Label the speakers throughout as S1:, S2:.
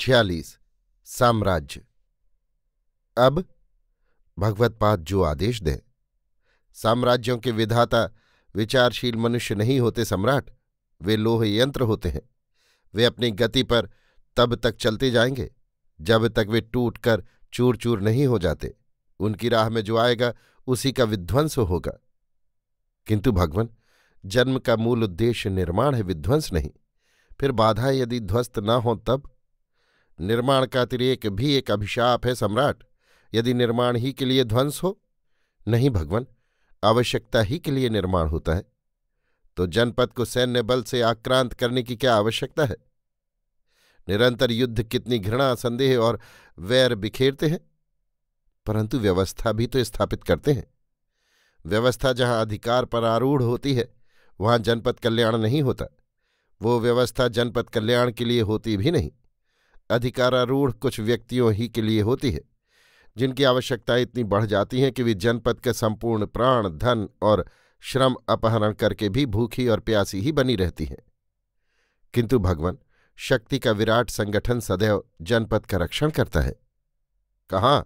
S1: छियालीस साम्राज्य अब भगवत पाद जो आदेश दें साम्राज्यों के विधाता विचारशील मनुष्य नहीं होते सम्राट वे लोह यंत्र होते हैं वे अपनी गति पर तब तक चलते जाएंगे जब तक वे टूट कर चूर चूर नहीं हो जाते उनकी राह में जो आएगा उसी का विध्वंस होगा किंतु भगवान जन्म का मूल उद्देश्य निर्माण है विध्वंस नहीं फिर बाधा यदि ध्वस्त न हो तब निर्माण का अतिरेक भी एक अभिशाप है सम्राट यदि निर्माण ही के लिए ध्वंस हो नहीं भगवान आवश्यकता ही के लिए निर्माण होता है तो जनपद को सैन्य बल से आक्रांत करने की क्या आवश्यकता है निरंतर युद्ध कितनी घृणा संदेह और वैर बिखेरते हैं परंतु व्यवस्था भी तो स्थापित करते हैं व्यवस्था जहां अधिकार पर आरूढ़ होती है वहां जनपद कल्याण नहीं होता वो व्यवस्था जनपद कल्याण के लिए होती भी नहीं अधिकारूढ़ कुछ व्यक्तियों ही के लिए होती है जिनकी आवश्यकताएं इतनी बढ़ जाती हैं कि वे जनपद के संपूर्ण प्राण धन और श्रम अपहरण करके भी भूखी और प्यासी ही बनी रहती हैं किंतु भगवान शक्ति का विराट संगठन सदैव जनपद का रक्षण करता है कहाँ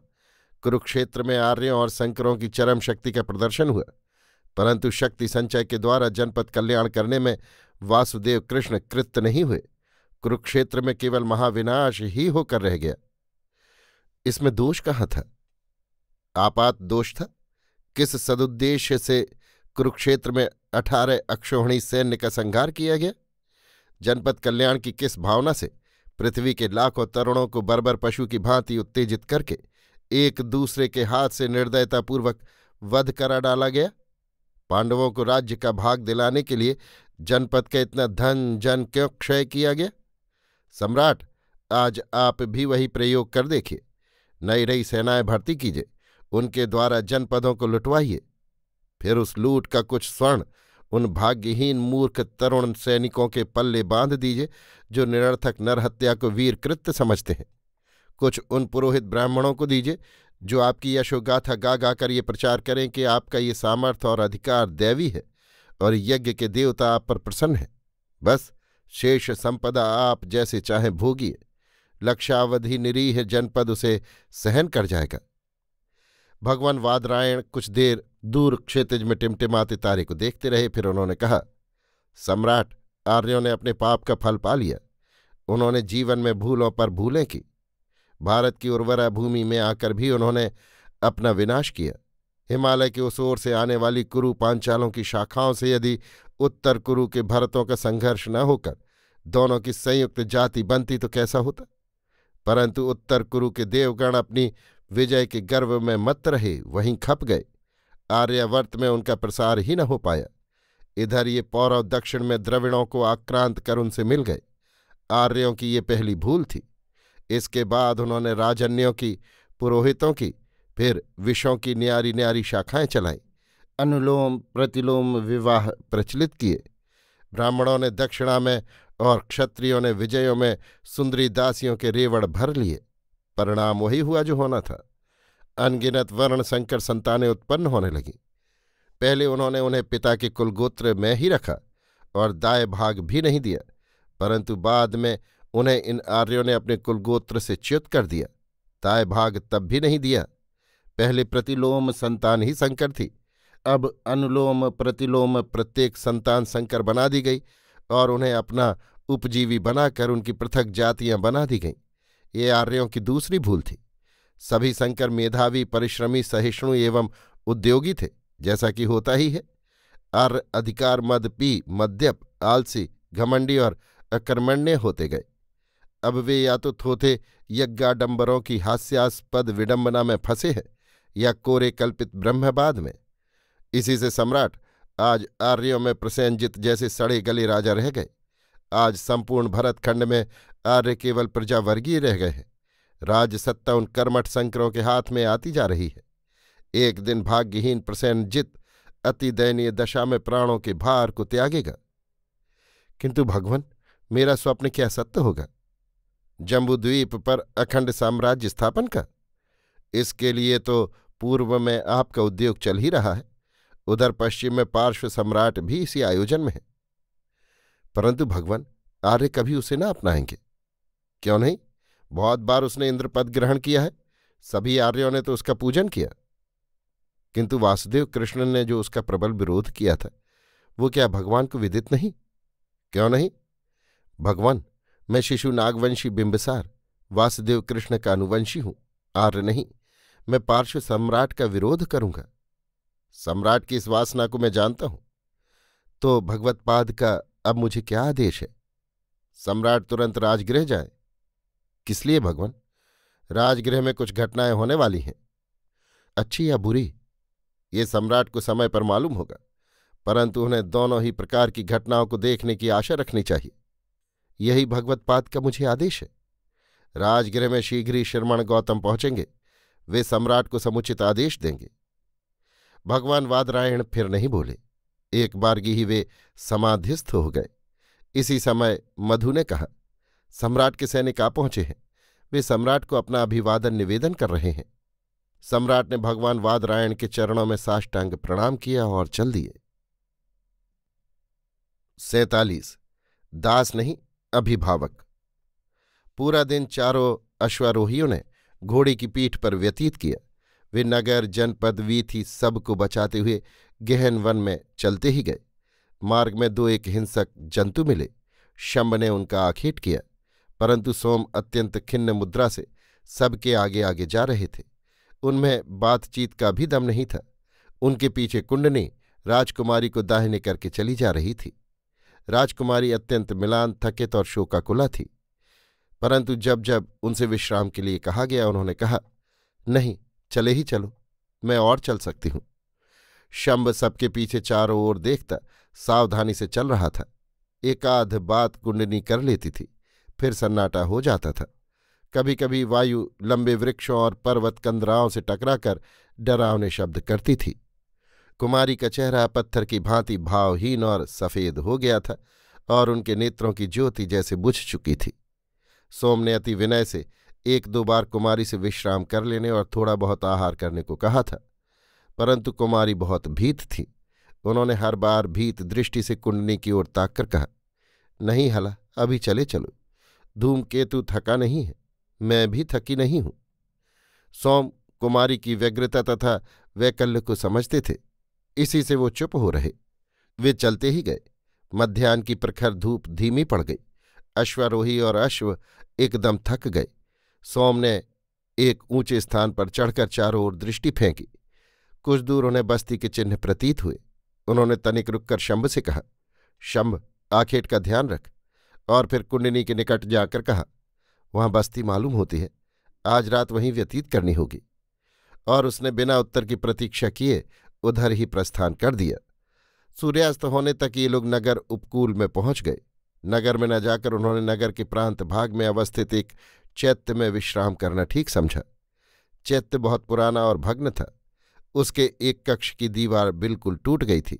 S1: कुरुक्षेत्र में आर्यों और संकरों की चरम शक्ति का प्रदर्शन हुआ परंतु शक्ति संचय के द्वारा जनपद कल्याण करने में वासुदेव कृष्ण कृत्य नहीं हुए कुरुक्षेत्र में केवल महाविनाश ही होकर रह गया इसमें दोष कहाँ था आपात दोष था किस सदुद्देश्य से कुरुक्षेत्र में अठारह अक्षोहणी सैन्य का संहार किया गया जनपद कल्याण की किस भावना से पृथ्वी के लाखों तरुणों को बर्बर पशु की भांति उत्तेजित करके एक दूसरे के हाथ से निर्दयतापूर्वक वध करा डाला गया पांडवों को राज्य का भाग दिलाने के लिए जनपद का इतना धन जन क्यों क्षय किया गया सम्राट आज आप भी वही प्रयोग कर देखिए नई नई सेनाएं भर्ती कीजिए उनके द्वारा जनपदों को लुटवाइए फिर उस लूट का कुछ स्वर्ण उन भाग्यहीन मूर्ख तरुण सैनिकों के पल्ले बांध दीजिए जो निरर्थक नरहत्या को वीरकृत्य समझते हैं कुछ उन पुरोहित ब्राह्मणों को दीजिए जो आपकी यशोगाथा गा गा कर ये प्रचार करें कि आपका ये सामर्थ्य और अधिकार दैवी है और यज्ञ के देवता आप पर प्रसन्न हैं बस शेष संपदा आप जैसे चाहे भोगिए लक्षावधि निरीह जनपद उसे सहन कर जाएगा भगवान वादरायण कुछ देर दूर क्षेत्रज में टिमटिमाते तारे को देखते रहे फिर उन्होंने कहा सम्राट आर्यों ने अपने पाप का फल पा लिया उन्होंने जीवन में भूलों पर भूलें की भारत की उर्वरा भूमि में आकर भी उन्होंने अपना विनाश किया हिमालय के उस ओर से आने वाली कुरु पांचालों की शाखाओं से यदि उत्तर कुरु के भरतों का संघर्ष न होकर दोनों की संयुक्त जाति बनती तो कैसा होता परंतु उत्तर कुरु के देवगण अपनी विजय के गर्व में मत रहे वहीं खप गए आर्यावर्त में उनका प्रसार ही न हो पाया इधर ये पौरव दक्षिण में द्रविणों को आक्रांत कर उनसे मिल गए आर्यों की ये पहली भूल थी इसके बाद उन्होंने राजन्यों की पुरोहितों की फिर विषयों की न्यारी न्यारी शाखाएं चलाई अनुलोम प्रतिलोम विवाह प्रचलित किए ब्राह्मणों ने दक्षिणा में और क्षत्रियों ने विजयों में सुंदरी दासियों के रेवड़ भर लिए परिणाम वही हुआ जो होना था अनगिनत वर्ण संकर संतानें उत्पन्न होने लगीं पहले उन्होंने उन्हें पिता के कुलगोत्र में ही रखा और दाय भाग भी नहीं दिया परंतु बाद में उन्हें इन आर्यों ने अपने कुलगोत्र से च्युत कर दिया दाय भाग तब भी नहीं दिया पहले प्रतिलोम संतान ही संकर थी अब अनुलोम प्रतिलोम प्रत्येक संतान संकर बना दी गई और उन्हें अपना उपजीवी बनाकर उनकी पृथक जातियां बना दी गईं ये आर्यों की दूसरी भूल थी सभी संकर मेधावी परिश्रमी सहिष्णु एवं उद्योगी थे जैसा कि होता ही है आर्य अधिकार मद पी मद्यप आलसी घमंडी और अकर्मण्य होते गए अब वे या तो थोथे यज्ञाडंबरों की हास्यास्पद विडंबना में फंसे हैं या कोरे कल्पित ब्रह्मबाद में इसी से सम्राट आज आर्यों में प्रसेंजित जैसे सड़े गले राजा रह गए आज संपूर्ण भरतखंड में आर्य केवल प्रजावर्गीय रह गए हैं राजसत्ता उन कर्मठ संकरों के हाथ में आती जा रही है एक दिन भाग्यहीन प्रसेंजित अति दयनीय दशा में प्राणों के भार को त्यागेगा किंतु भगवान मेरा स्वप्न क्या सत्य होगा जम्बूद्वीप पर अखंड साम्राज्य स्थापन का इसके लिए तो पूर्व में आपका उद्योग चल ही रहा है उधर पश्चिम में पार्श्व सम्राट भी इसी आयोजन में है परंतु भगवान आर्य कभी उसे ना अपनाएंगे क्यों नहीं बहुत बार उसने इंद्रपद ग्रहण किया है सभी आर्यों ने तो उसका पूजन किया किंतु वासुदेव कृष्ण ने जो उसका प्रबल विरोध किया था वो क्या भगवान को विदित नहीं क्यों नहीं भगवान मैं शिशु नागवंशी बिंबसार वासुदेव कृष्ण का अनुवंशी हूं आर्य नहीं मैं पार्श्व सम्राट का विरोध करूंगा सम्राट की इस वासना को मैं जानता हूं तो भगवतपाद का अब मुझे क्या आदेश है सम्राट तुरंत राजगृह जाए किस लिए भगवान राजगृह में कुछ घटनाएं होने वाली हैं अच्छी या बुरी ये सम्राट को समय पर मालूम होगा परंतु उन्हें दोनों ही प्रकार की घटनाओं को देखने की आशा रखनी चाहिए यही भगवतपाद का मुझे आदेश है राजगृह में शीघ्र ही श्रमण गौतम पहुंचेंगे वे सम्राट को समुचित आदेश देंगे भगवान वादरायण फिर नहीं बोले एक बारगी ही वे समाधिस्थ हो गए इसी समय मधु ने कहा सम्राट के सैनिक आ पहुंचे हैं वे सम्राट को अपना अभिवादन निवेदन कर रहे हैं सम्राट ने भगवान वादरायण के चरणों में साष्टांग प्रणाम किया और चल दिए सैतालीस दास नहीं अभिभावक पूरा दिन चारों अश्वारोहियों ने घोड़े की पीठ पर व्यतीत किया वे नगर जनपद वीथी सबको बचाते हुए गहन वन में चलते ही गए मार्ग में दो एक हिंसक जंतु मिले शंब ने उनका आखेट किया परंतु सोम अत्यंत खिन्न मुद्रा से सबके आगे आगे जा रहे थे उनमें बातचीत का भी दम नहीं था उनके पीछे कुंडनी राजकुमारी को दाहिने करके चली जा रही थी राजकुमारी अत्यंत मिलान थकित और शोकाकुला थी परंतु जब जब उनसे विश्राम के लिए कहा गया उन्होंने कहा नहीं चले ही चलो मैं और चल सकती हूं शंभ सबके पीछे चारों ओर देखता सावधानी से चल रहा था एकाध बात कुंडनी कर लेती थी फिर सन्नाटा हो जाता था कभी कभी वायु लंबे वृक्षों और पर्वत कंदराओं से टकराकर डरावने शब्द करती थी कुमारी का चेहरा पत्थर की भांति भावहीन और सफ़ेद हो गया था और उनके नेत्रों की ज्योति जैसे बुझ चुकी थी सोम ने अति विनय से एक दो बार कुमारी से विश्राम कर लेने और थोड़ा बहुत आहार करने को कहा था परंतु कुमारी बहुत भीत थी उन्होंने हर बार भीत दृष्टि से कुंडनी की ओर ताक कर कहा नहीं हला अभी चले चलो धूम केतु थका नहीं है मैं भी थकी नहीं हूं सोम कुमारी की व्यग्रता तथा वैकल्य को समझते थे इसी से वो चुप हो रहे वे चलते ही गए मध्यान्ह की प्रखर धूप धीमी पड़ गई अश्वारोही और अश्व एकदम थक गए सोम ने एक ऊंचे स्थान पर चढ़कर चारों ओर दृष्टि फेंकी कुछ दूर उन्हें बस्ती के चिन्ह प्रतीत हुए उन्होंने तनिक रुककर शंभ से कहा शंभ आखेट का ध्यान रख और फिर कुंडनी के निकट जाकर कहा वहां बस्ती मालूम होती है आज रात वहीं व्यतीत करनी होगी और उसने बिना उत्तर की प्रतीक्षा किए उधर ही प्रस्थान कर दिया सूर्यास्त होने तक ये लोग नगर उपकूल में पहुंच गए नगर में न जाकर उन्होंने नगर के प्रांत भाग में अवस्थित एक चैत्य में विश्राम करना ठीक समझा चैत्य बहुत पुराना और भग्न था उसके एक कक्ष की दीवार बिल्कुल टूट गई थी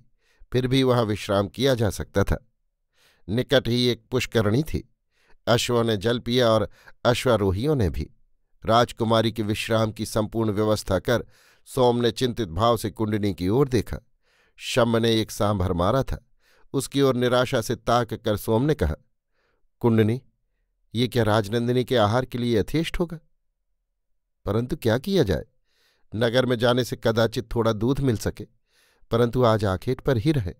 S1: फिर भी वहां विश्राम किया जा सकता था निकट ही एक पुष्करणी थी अश्वों ने जल पिया और अश्वारोहियों ने भी राजकुमारी के विश्राम की संपूर्ण व्यवस्था कर सोम ने चिंतित भाव से कुंडनी की ओर देखा शम ने एक सांभर मारा था उसकी ओर निराशा से ताक कर सोम ने कहा कुंडनी ये क्या राजनंदिनी के आहार के लिए यथेष्ट होगा परंतु क्या किया जाए नगर में जाने से कदाचित थोड़ा दूध मिल सके परंतु आज आखेट पर ही रहे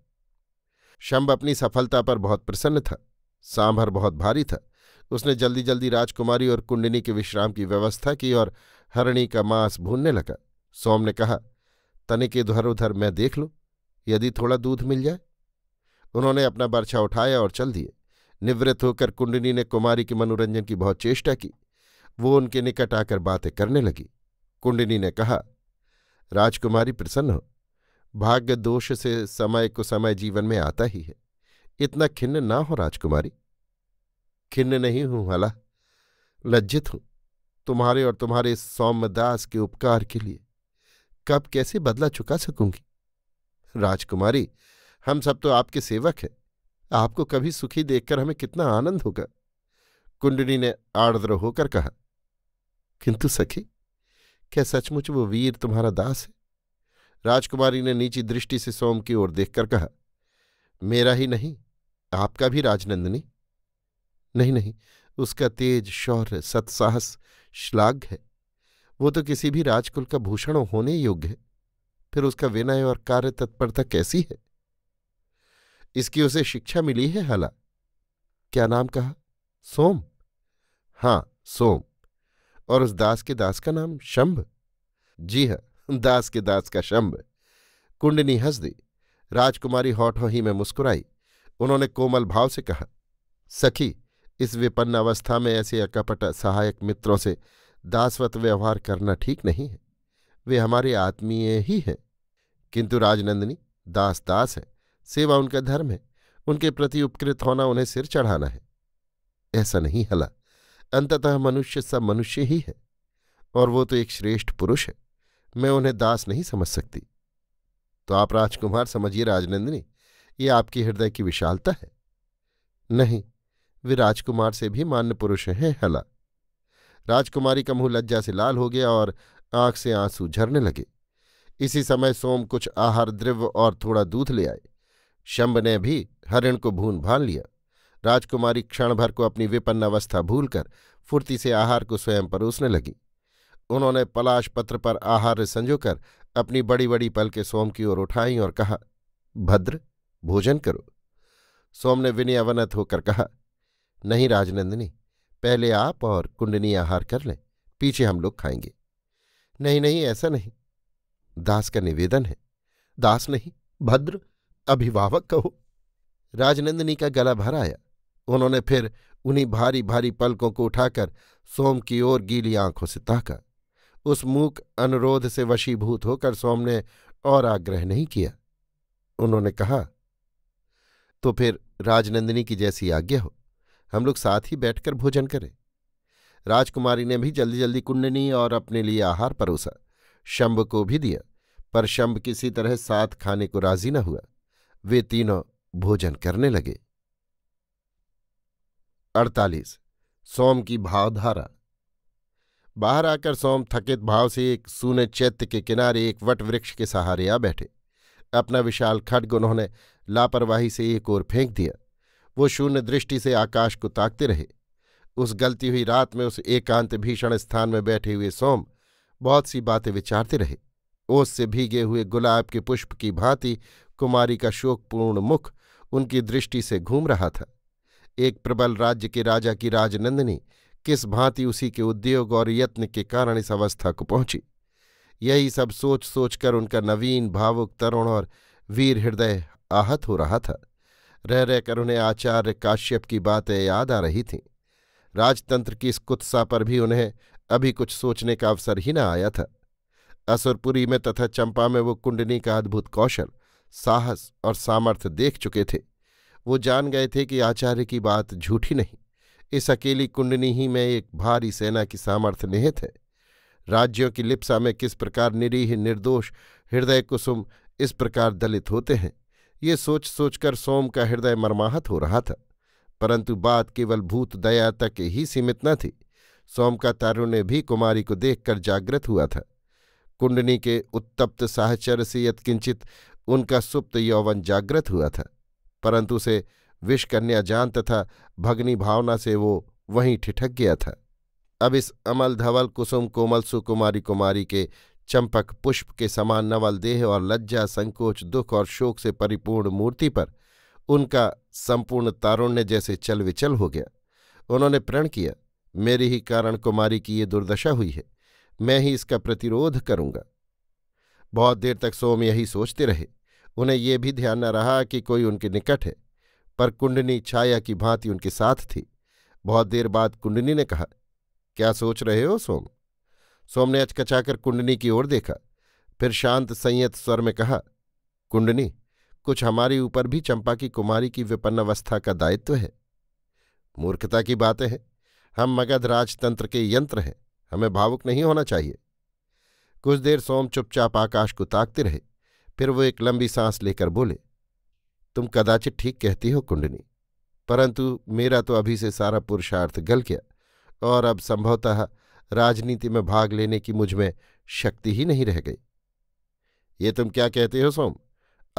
S1: शंभ अपनी सफलता पर बहुत प्रसन्न था सांभर बहुत भारी था उसने जल्दी जल्दी राजकुमारी और कुंडनी के विश्राम की व्यवस्था की और हरणी का मांस भूनने लगा सोम ने कहा तनिक इधर उधर मैं देख लूं यदि थोड़ा दूध मिल जाए उन्होंने अपना बर्छा उठाया और चल दिए निवृत्त होकर कुंडनी ने कुमारी के मनोरंजन की बहुत चेष्टा की वो उनके निकट आकर बातें करने लगी कुंडनी ने कहा राजकुमारी प्रसन्न हो भाग्य दोष से समय समय जीवन में आता ही है इतना खिन्न ना हो राजकुमारी खिन्न नहीं हूं हला लज्जित हूं तुम्हारे और तुम्हारे सौम्यदास के उपकार के लिए कब कैसे बदला चुका सकूंगी राजकुमारी हम सब तो आपके सेवक हैं आपको कभी सुखी देखकर हमें कितना आनंद होगा कुंडली ने आर्द्र होकर कहा किंतु सखी क्या सचमुच वो वीर तुम्हारा दास है राजकुमारी ने नीची दृष्टि से सोम की ओर देखकर कहा मेरा ही नहीं आपका भी राजनंदिनी नहीं नहीं उसका तेज शौर्य सत्साहस श्लाघ्य है वो तो किसी भी राजकुल का भूषण होने योग्य है फिर उसका विनय और कार्य तत्परता कैसी है इसकी उसे शिक्षा मिली है हला क्या नाम कहा सोम हाँ सोम और उस दास के दास का नाम शंभ जी हाँ दास के दास का शंभ कुंडनी हंस दी राजकुमारी हो ही में मुस्कुराई उन्होंने कोमल भाव से कहा सखी इस विपन्न अवस्था में ऐसे अकपट सहायक मित्रों से दासवत व्यवहार करना ठीक नहीं है वे हमारे आत्मीय ही हैं किंतु राजनंदिनी दास दास है सेवा उनका धर्म है उनके प्रति उपकृत होना उन्हें सिर चढ़ाना है ऐसा नहीं हला अंततः मनुष्य सब मनुष्य ही है और वो तो एक श्रेष्ठ पुरुष है मैं उन्हें दास नहीं समझ सकती तो आप राजकुमार समझिए राजनंदिनी ये आपकी हृदय की विशालता है नहीं वे राजकुमार से भी मान्य पुरुष हैं हला राजकुमारी का मुंह लज्जा से लाल हो गया और आंख से आंसू झरने लगे इसी समय सोम कुछ आहार द्रव्य और थोड़ा दूध ले आए शंब ने भी हरिण को भून भान लिया राजकुमारी क्षण भर को अपनी विपन्न अवस्था भूलकर फुर्ती से आहार को स्वयं परोसने लगी उन्होंने पलाश पत्र पर आहार संजोकर अपनी बड़ी बड़ी पलके सोम की ओर उठाई और कहा भद्र भोजन करो सोम ने विनयावनत होकर कहा नहीं राजनंदिनी पहले आप और कुंडनी आहार कर लें पीछे हम लोग खाएंगे नहीं नहीं ऐसा नहीं दास का निवेदन है दास नहीं भद्र अभिभावक कहो राजनंदिनी का गला भर आया उन्होंने फिर उन्हीं भारी भारी पलकों को उठाकर सोम की ओर गीली आंखों से ताका उस मूक अनुरोध से वशीभूत होकर सोम ने और आग्रह नहीं किया उन्होंने कहा तो फिर राजनंदिनी की जैसी आज्ञा हो हम लोग साथ ही बैठकर भोजन करें राजकुमारी ने भी जल्दी जल्दी कुंडनी और अपने लिए आहार परोसा शंभ को भी दिया पर शंभ किसी तरह साथ खाने को राजी न हुआ वे तीनों भोजन करने लगे अड़तालीस सोम की भावधारा बाहर आकर सोम थकित भाव से एक सूने चैत्य के किनारे एक वट वृक्ष के सहारे आ बैठे अपना विशाल खड्ग उन्होंने लापरवाही से एक ओर फेंक दिया वो शून्य दृष्टि से आकाश को ताकते रहे उस गलती हुई रात में उस एकांत भीषण स्थान में बैठे हुए सोम बहुत सी बातें विचारते रहे ओस से भीगे हुए गुलाब के पुष्प की भांति कुमारी का शोकपूर्ण मुख उनकी दृष्टि से घूम रहा था एक प्रबल राज्य के राजा की राजनंदिनी किस भांति उसी के उद्योग और यत्न के कारण इस अवस्था को पहुंची यही सब सोच सोचकर उनका नवीन भावुक तरुण और वीर हृदय आहत हो रहा था रह रहकर उन्हें आचार्य काश्यप की बातें याद आ रही थीं राजतंत्र की इस कुत्सा पर भी उन्हें अभी कुछ सोचने का अवसर ही न आया था असुरपुरी में तथा चंपा में वो कुंडनी का अद्भुत कौशल साहस और सामर्थ्य देख चुके थे वो जान गए थे कि आचार्य की बात झूठी नहीं इस अकेली कुंडनी ही में एक भारी सेना की सामर्थ्य निहित है राज्यों की लिप्सा में किस प्रकार निरीह निर्दोष हृदय कुसुम इस प्रकार दलित होते हैं ये सोच सोचकर सोम का हृदय मर्माहत हो रहा था परंतु बात केवल भूत दया तक ही सीमित न थी सोम का तारुण्य भी कुमारी को देखकर जागृत हुआ था कुंडनी के उत्तप्त साहचर्य से यत्किंचित उनका सुप्त यौवन जागृत हुआ था परंतु उसे विषकन्या जान तथा भगनी भावना से वो वहीं ठिठक गया था अब इस अमल धवल कुसुम कोमल सुकुमारी कुमारी के चंपक पुष्प के समान नवल देह और लज्जा संकोच दुख और शोक से परिपूर्ण मूर्ति पर उनका संपूर्ण तारुण्य जैसे चल विचल हो गया उन्होंने प्रण किया मेरे ही कारण कुमारी की ये दुर्दशा हुई है मैं ही इसका प्रतिरोध करूंगा बहुत देर तक सोम यही सोचते रहे उन्हें यह भी ध्यान न रहा कि कोई उनके निकट है पर कुंडनी छाया की भांति उनके साथ थी बहुत देर बाद कुंडनी ने कहा क्या सोच रहे हो सोम सोम ने अचकचाकर कुंडनी की ओर देखा फिर शांत संयत स्वर में कहा कुंडनी कुछ हमारे ऊपर भी चंपा की कुमारी की विपन्नावस्था का दायित्व है मूर्खता की बातें हैं हम मगध राजतंत्र के यंत्र हैं हमें भावुक नहीं होना चाहिए कुछ देर सोम चुपचाप आकाश को ताकते रहे फिर वो एक लंबी सांस लेकर बोले तुम कदाचित ठीक कहती हो कुंडनी परंतु मेरा तो अभी से सारा पुरुषार्थ गल गया और अब संभवतः राजनीति में भाग लेने की मुझ में शक्ति ही नहीं रह गई ये तुम क्या कहते हो सोम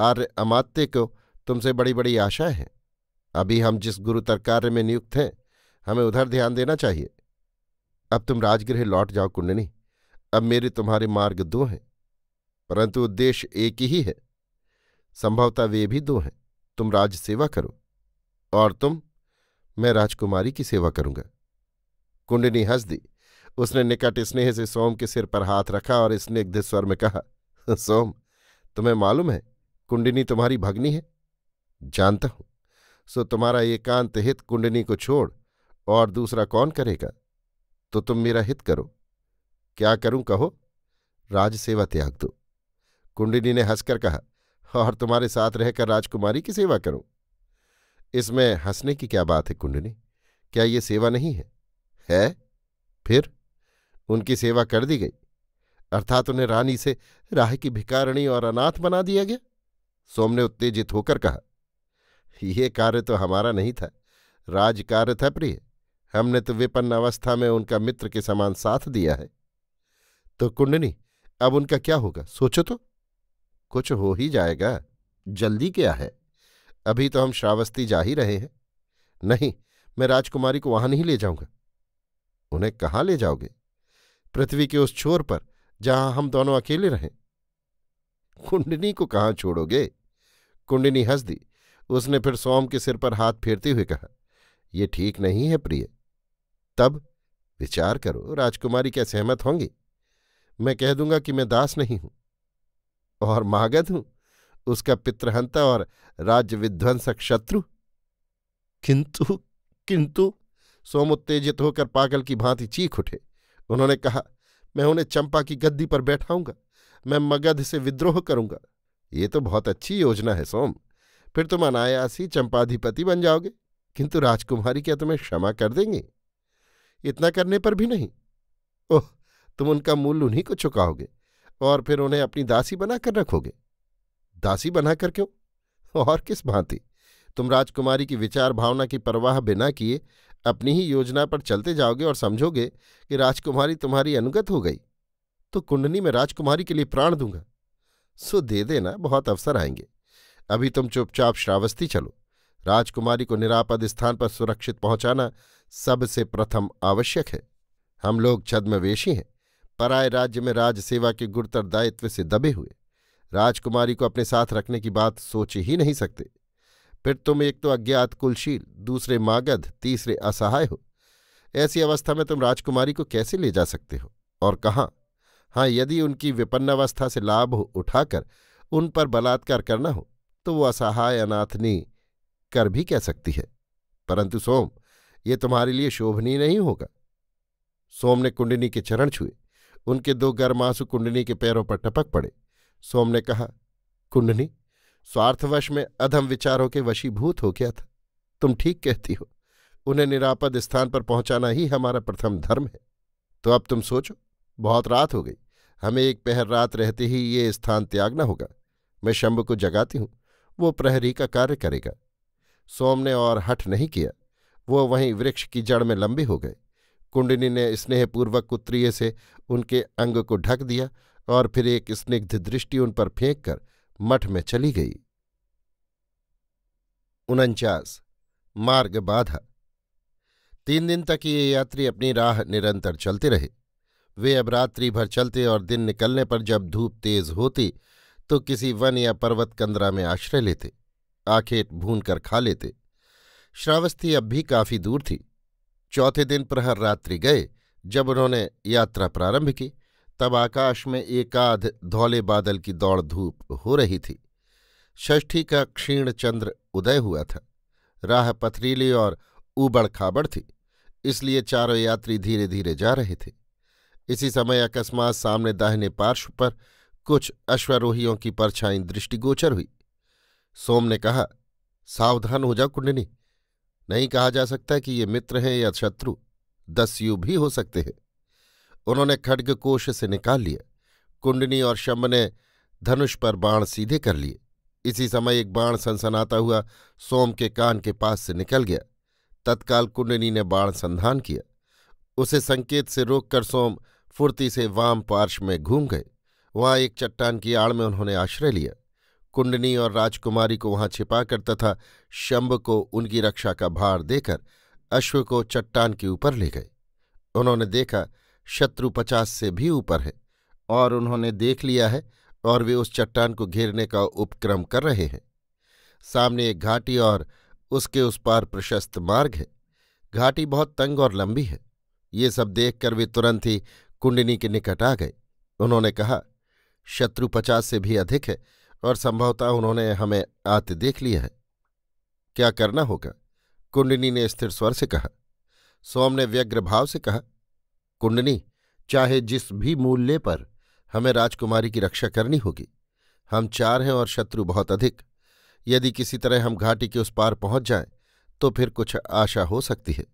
S1: आर्य अमात्य को तुमसे बड़ी बड़ी आशाएं हैं अभी हम जिस गुरुतर कार्य में नियुक्त हैं हमें उधर ध्यान देना चाहिए अब तुम राजगृह लौट जाओ कुंडनी अब मेरे तुम्हारे मार्ग दो हैं परंतु उद्देश्य एक ही है संभवता वे भी दो हैं तुम राज सेवा करो और तुम मैं राजकुमारी की सेवा करूंगा कुंडनी हंस दी उसने निकट स्नेह से सोम के सिर पर हाथ रखा और स्निग्ध स्वर में कहा सोम तुम्हें मालूम है कुंडनी तुम्हारी भगनी है जानता हूं सो तुम्हारा एकांत हित कुंडनी को छोड़ और दूसरा कौन करेगा तो तुम मेरा हित करो क्या करूं कहो राजसेवा त्याग दो कुंडिनी ने हंसकर कहा और तुम्हारे साथ रहकर राजकुमारी की सेवा करूं इसमें हंसने की क्या बात है कुंडिनी क्या ये सेवा नहीं है है फिर उनकी सेवा कर दी गई अर्थात उन्हें रानी से राह की भिकारणी और अनाथ बना दिया गया सोम ने उत्तेजित होकर कहा यह कार्य तो हमारा नहीं था राजकार्य था प्रिय हमने तो विपन्न अवस्था में उनका मित्र के समान साथ दिया है तो कुंडनी अब उनका क्या होगा सोचो तो कुछ हो ही जाएगा जल्दी क्या है अभी तो हम श्रावस्ती जा ही रहे हैं नहीं मैं राजकुमारी को वहां नहीं ले जाऊंगा उन्हें कहाँ ले जाओगे पृथ्वी के उस छोर पर जहां हम दोनों अकेले रहें कुंडनी को कहाँ छोड़ोगे कुंडनी हंस दी उसने फिर सोम के सिर पर हाथ फेरते हुए कहा यह ठीक नहीं है प्रिय तब विचार करो राजकुमारी क्या सहमत होंगी मैं कह दूंगा कि मैं दास नहीं हूं और मागध हूं उसका पित्रहंता और राज्य विध्वंसक शत्रु किंतु किंतु सोम उत्तेजित होकर पागल की भांति चीख उठे उन्होंने कहा मैं उन्हें चंपा की गद्दी पर बैठाऊंगा मैं मगध से विद्रोह करूंगा ये तो बहुत अच्छी योजना है सोम फिर तुम अनायास ही चंपाधिपति बन जाओगे किंतु राजकुमारी क्या तुम्हें क्षमा कर देंगे इतना करने पर भी नहीं ओह तुम उनका मूल उन्हीं को चुकाओगे और फिर उन्हें अपनी दासी बनाकर रखोगे दासी बनाकर क्यों और किस भांति तुम राजकुमारी की विचार भावना की परवाह बिना किए अपनी ही योजना पर चलते जाओगे और समझोगे कि राजकुमारी तुम्हारी अनुगत हो गई तो कुंडनी में राजकुमारी के लिए प्राण दूंगा सो दे देना बहुत अवसर आएंगे अभी तुम चुपचाप श्रावस्ती चलो राजकुमारी को निरापद स्थान पर सुरक्षित पहुंचाना सबसे प्रथम आवश्यक है हम लोग छद्मवेशी हैं पराय राज्य में राज सेवा के गुड़तर दायित्व से दबे हुए राजकुमारी को अपने साथ रखने की बात सोच ही नहीं सकते फिर तुम एक तो अज्ञात कुलशील दूसरे मागध तीसरे असहाय हो ऐसी अवस्था में तुम राजकुमारी को कैसे ले जा सकते हो और कहाँ हाँ यदि उनकी विपन्नावस्था से लाभ उठाकर उन पर बलात्कार करना हो तो वो असहाय अनाथनी कर भी कह सकती है परंतु सोम ये तुम्हारे लिए शोभनीय नहीं होगा सोम ने कुंडिनी के चरण छुए उनके दो गर्मांसु कुंडनी के पैरों पर टपक पड़े सोम ने कहा कुंडनी स्वार्थवश में अधम विचारों के वशीभूत हो गया था तुम ठीक कहती हो उन्हें निरापद स्थान पर पहुंचाना ही हमारा प्रथम धर्म है तो अब तुम सोचो बहुत रात हो गई हमें एक पहर रात रहते ही ये स्थान त्यागना होगा मैं शंभ को जगाती हूं वो प्रहरी का कार्य करेगा सोम ने और हठ नहीं किया वो वहीं वृक्ष की जड़ में लंबे हो गए कुंडनी ने स्नेहपूर्वक कुत्रिये से उनके अंग को ढक दिया और फिर एक स्निग्ध दृष्टि उन पर फेंक कर मठ में चली गई उनचास मार्ग बाधा तीन दिन तक ये यात्री अपनी राह निरंतर चलते रहे वे अब रात्रि भर चलते और दिन निकलने पर जब धूप तेज होती तो किसी वन या पर्वत कंदरा में आश्रय लेते आखेट भून कर खा लेते श्रावस्ती अब भी काफी दूर थी चौथे दिन प्रहर रात्रि गए जब उन्होंने यात्रा प्रारंभ की तब आकाश में एकाध धौले बादल की दौड़ धूप हो रही थी षष्ठी का क्षीण चंद्र उदय हुआ था राह पथरीली और ऊबड़ खाबड़ थी इसलिए चारों यात्री धीरे धीरे जा रहे थे इसी समय अकस्मात सामने दाहिने पार्श्व पर कुछ अश्वरोहियों की परछाई दृष्टिगोचर हुई सोम ने कहा सावधान हो जाओ कुंडनी नहीं कहा जा सकता कि ये मित्र हैं या शत्रु दस्यु भी हो सकते हैं उन्होंने खड्ग कोश से निकाल लिया कुंडनी और शम ने धनुष पर बाण सीधे कर लिए इसी समय एक बाण सनसनाता हुआ सोम के कान के पास से निकल गया तत्काल कुंडनी ने बाण संधान किया उसे संकेत से रोककर सोम फुर्ती से वाम पार्श में घूम गए वहां एक चट्टान की आड़ में उन्होंने आश्रय लिया कुंडनी और राजकुमारी को वहां छिपाकर तथा शंभ को उनकी रक्षा का भार देकर अश्व को चट्टान के ऊपर ले गए उन्होंने देखा शत्रु पचास से भी ऊपर है और उन्होंने देख लिया है और वे उस चट्टान को घेरने का उपक्रम कर रहे हैं सामने एक घाटी और उसके उस पार प्रशस्त मार्ग है घाटी बहुत तंग और लंबी है ये सब देखकर वे तुरंत ही कुंडनी के निकट आ गए उन्होंने कहा शत्रु पचास से भी अधिक है और संभवतः उन्होंने हमें आते देख लिया है क्या करना होगा कुंडनी ने स्थिर स्वर से कहा सोम ने व्यग्र भाव से कहा कुंडनी चाहे जिस भी मूल्य पर हमें राजकुमारी की रक्षा करनी होगी हम चार हैं और शत्रु बहुत अधिक यदि किसी तरह हम घाटी के उस पार पहुंच जाएं तो फिर कुछ आशा हो सकती है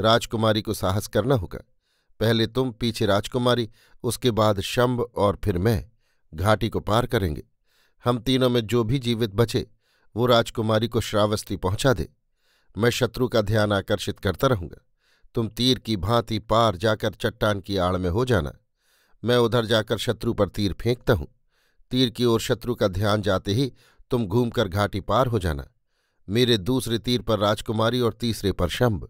S1: राजकुमारी को साहस करना होगा पहले तुम पीछे राजकुमारी उसके बाद शंभ और फिर मैं घाटी को पार करेंगे हम तीनों में जो भी जीवित बचे वो राजकुमारी को श्रावस्ती पहुंचा दे मैं शत्रु का ध्यान आकर्षित करता रहूंगा तुम तीर की भांति पार जाकर चट्टान की आड़ में हो जाना मैं उधर जाकर शत्रु पर तीर फेंकता हूं तीर की ओर शत्रु का ध्यान जाते ही तुम घूमकर घाटी पार हो जाना मेरे दूसरे तीर पर राजकुमारी और तीसरे पर शंभ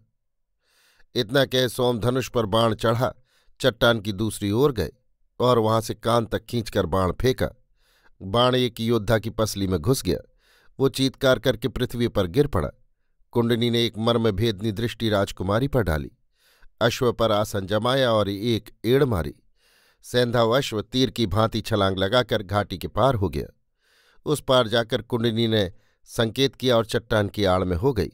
S1: इतना कह सोमधनुष पर बाण चढ़ा चट्टान की दूसरी ओर गए और वहां से कान तक खींचकर बाण फेंका बाण एक योद्धा की पसली में घुस गया वो चीतकार करके पृथ्वी पर गिर पड़ा कुंडनी ने एक मर्म भेदनी दृष्टि राजकुमारी पर डाली अश्व पर आसन जमाया और एक एड़ मारी सैंधव अश्व तीर की भांति छलांग लगाकर घाटी के पार हो गया उस पार जाकर कुंडनी ने संकेत किया और चट्टान की आड़ में हो गई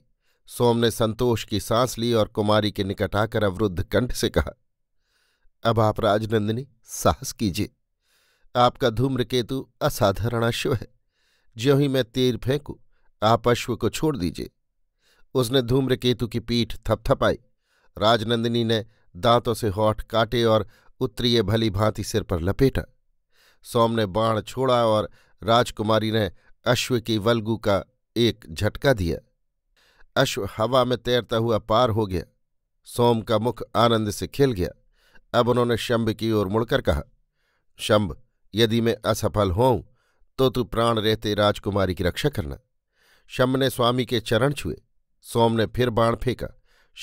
S1: सोम ने संतोष की सांस ली और कुमारी के निकट आकर अवरुद्ध कंठ से कहा अब आप राजनंदिनी साहस कीजिए आपका धूम्रकेतु असाधारण अश्व है ज्यों ही मैं तीर फेंकू आप अश्व को छोड़ दीजिए उसने धूम्रकेतु की पीठ थपथपाई राजनंदिनी ने दांतों से होठ काटे और उत्तरीय भली भांति सिर पर लपेटा सोम ने बाण छोड़ा और राजकुमारी ने अश्व की वलगू का एक झटका दिया अश्व हवा में तैरता हुआ पार हो गया सोम का मुख आनंद से खिल गया अब उन्होंने शंभ की ओर मुड़कर कहा शंभ यदि मैं असफल हों तो तू प्राण रहते राजकुमारी की रक्षा करना शम ने स्वामी के चरण छुए सोम ने फिर बाण फेंका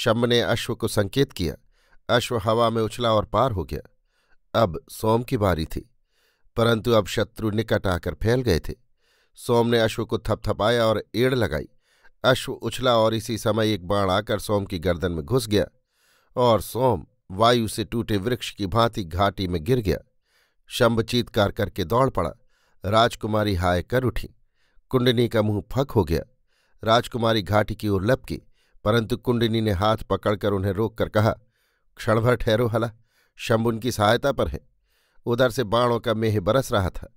S1: शम ने अश्व को संकेत किया अश्व हवा में उछला और पार हो गया अब सोम की बारी थी परंतु अब शत्रु निकट आकर फैल गए थे सोम ने अश्व को थपथपाया और एड़ लगाई अश्व उछला और इसी समय एक बाण आकर सोम की गर्दन में घुस गया और सोम वायु से टूटे वृक्ष की भांति घाटी में गिर गया शंभ चीतकार करके दौड़ पड़ा राजकुमारी हाय कर उठी कुंडनी का मुंह फक हो गया राजकुमारी घाटी की ओर लपकी परंतु कुंडनी ने हाथ पकड़कर उन्हें रोककर कहा क्षणभर ठहरो हला शंभ उनकी सहायता पर है उधर से बाणों का मेह बरस रहा था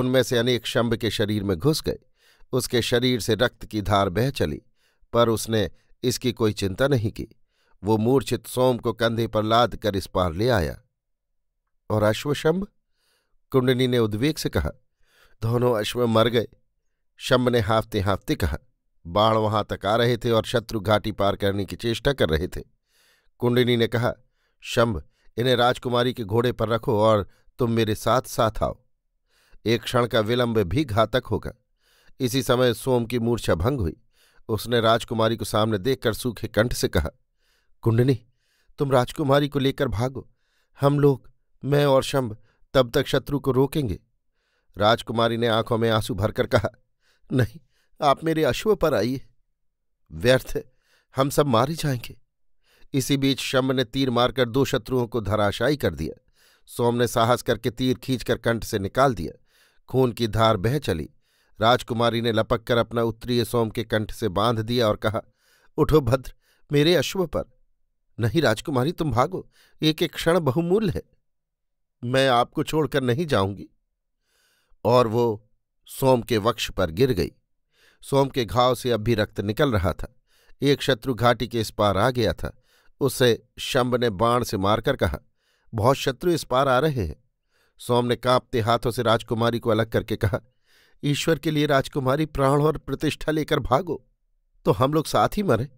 S1: उनमें से अनेक शंभ के शरीर में घुस गए उसके शरीर से रक्त की धार बह चली पर उसने इसकी कोई चिंता नहीं की वो मूर्छित सोम को कंधे पर लाद कर इस पार ले आया और अश्वशंभ कुंडनी ने उद्वेग से कहा दोनों अश्व मर गए शंभ ने हाफते हाफते कहा बाण वहां तक आ रहे थे और शत्रु घाटी पार करने की चेष्टा कर रहे थे कुंडनी ने कहा शंभ इन्हें राजकुमारी के घोड़े पर रखो और तुम मेरे साथ साथ आओ एक क्षण का विलंब भी घातक होगा इसी समय सोम की मूर्छा भंग हुई उसने राजकुमारी को सामने देखकर सूखे कंठ से कहा कुंडनी तुम राजकुमारी को लेकर भागो हम लोग मैं और शंभ तब तक शत्रु को रोकेंगे राजकुमारी ने आंखों में आंसू भरकर कहा नहीं आप मेरे अश्व पर आइए व्यर्थ हम सब मारे जाएंगे इसी बीच शम्भ ने तीर मारकर दो शत्रुओं को धराशायी कर दिया सोम ने साहस करके तीर खींचकर कंठ से निकाल दिया खून की धार बह चली राजकुमारी ने लपक कर अपना उत्तरीय सोम के कंठ से बांध दिया और कहा उठो भद्र मेरे अश्व पर नहीं राजकुमारी तुम भागो एक एक क्षण बहुमूल्य है मैं आपको छोड़कर नहीं जाऊंगी और वो सोम के वक्ष पर गिर गई सोम के घाव से अब भी रक्त निकल रहा था एक शत्रु घाटी के इस पार आ गया था उसे शंब ने बाण से मारकर कहा बहुत शत्रु इस पार आ रहे हैं सोम ने कांपते हाथों से राजकुमारी को अलग करके कहा ईश्वर के लिए राजकुमारी प्राण और प्रतिष्ठा लेकर भागो तो हम लोग साथ ही मरे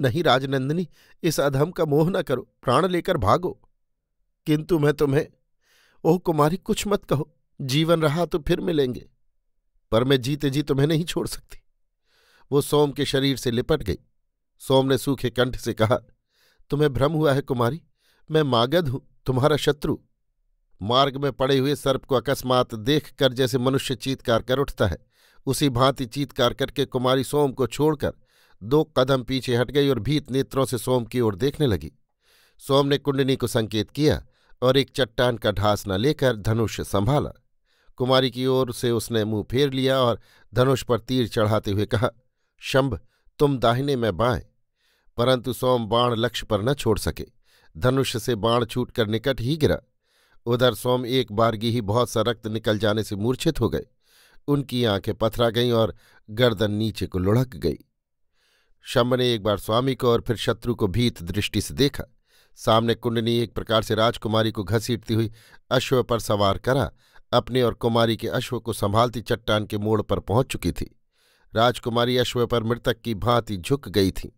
S1: नहीं राजनंदिनी इस अधम का मोह न करो प्राण लेकर भागो किंतु मैं तुम्हें ओह कुमारी कुछ मत कहो जीवन रहा तो फिर मिलेंगे पर मैं जीते जी तुम्हें नहीं छोड़ सकती वो सोम के शरीर से लिपट गई सोम ने सूखे कंठ से कहा तुम्हें भ्रम हुआ है कुमारी मैं मागध हूं तुम्हारा शत्रु मार्ग में पड़े हुए सर्प को अकस्मात देख कर जैसे मनुष्य चीतकार कर उठता है उसी भांति चीतकार करके कुमारी सोम को छोड़कर दो कदम पीछे हट गई और भीत नेत्रों से सोम की ओर देखने लगी सोम ने कुंडनी को संकेत किया और एक चट्टान का ढास न लेकर धनुष संभाला कुमारी की ओर से उसने मुंह फेर लिया और धनुष पर तीर चढ़ाते हुए कहा शंभ तुम दाहिने में बाएं परंतु सोम बाण लक्ष्य पर न छोड़ सके धनुष से बाण छूट कर निकट ही गिरा उधर सोम एक बारगी ही बहुत सा रक्त निकल जाने से मूर्छित हो गए उनकी आंखें पथरा गईं और गर्दन नीचे को लुढ़क गई शंभ ने एक बार स्वामी को और फिर शत्रु को भीत दृष्टि से देखा सामने कुंडनी एक प्रकार से राजकुमारी को घसीटती हुई अश्व पर सवार करा अपने और कुमारी के अश्व को संभालती चट्टान के मोड़ पर पहुंच चुकी थी राजकुमारी अश्व पर मृतक की भांति झुक गई थी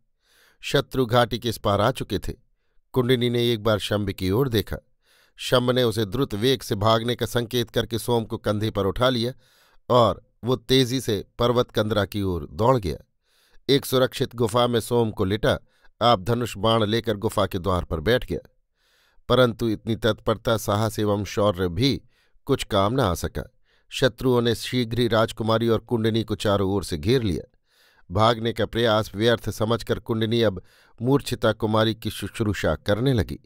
S1: शत्रु घाटी के इस पार आ चुके थे कुंडनी ने एक बार शंभ की ओर देखा शंभ ने उसे द्रुत वेग से भागने का संकेत करके सोम को कंधे पर उठा लिया और वो तेजी से पर्वत कंदरा की ओर दौड़ गया एक सुरक्षित गुफा में सोम को लिटा आप धनुष बाण लेकर गुफा के द्वार पर बैठ गया परंतु इतनी तत्परता साहस एवं शौर्य भी कुछ काम न आ सका शत्रुओं ने शीघ्र ही राजकुमारी और कुंडनी को चारों ओर से घेर लिया भागने का प्रयास व्यर्थ समझकर कुंडनी अब मूर्छिता कुमारी की शुश्रूषा करने लगी